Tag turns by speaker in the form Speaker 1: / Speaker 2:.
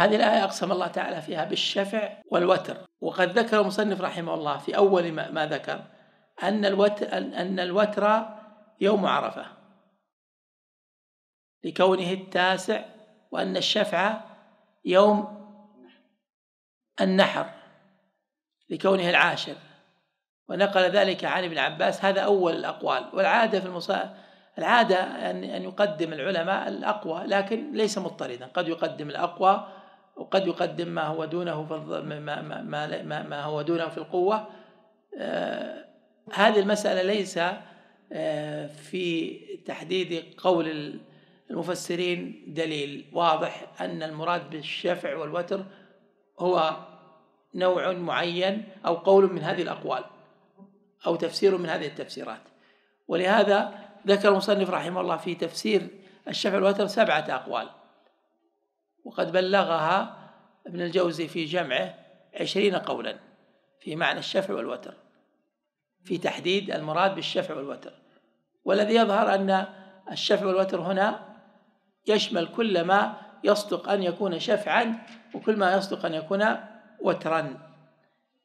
Speaker 1: هذه الآية أقسم الله تعالى فيها بالشفع والوتر وقد ذكر المصنف رحمه الله في أول ما ذكر أن الوتر, أن الوتر يوم عرفة لكونه التاسع وأن الشفع يوم النحر لكونه العاشر ونقل ذلك عن ابن عباس هذا أول الأقوال والعادة في المصا العادة أن يقدم العلماء الأقوى لكن ليس مضطردا قد يقدم الأقوى وقد يقدم ما هو دونه في ما, ما, ما, ما هو دونه في القوة آه، هذه المسألة ليس آه، في تحديد قول المفسرين دليل واضح أن المراد بالشفع والوتر هو نوع معين أو قول من هذه الأقوال أو تفسير من هذه التفسيرات ولهذا ذكر المصنف رحمه الله في تفسير الشفع والوتر سبعة أقوال وقد بلغها ابن الجوزي في جمعه عشرين قولا في معنى الشفع والوتر في تحديد المراد بالشفع والوتر والذي يظهر أن الشفع والوتر هنا يشمل كل ما يصدق أن يكون شفعا وكل ما يصدق أن يكون وترا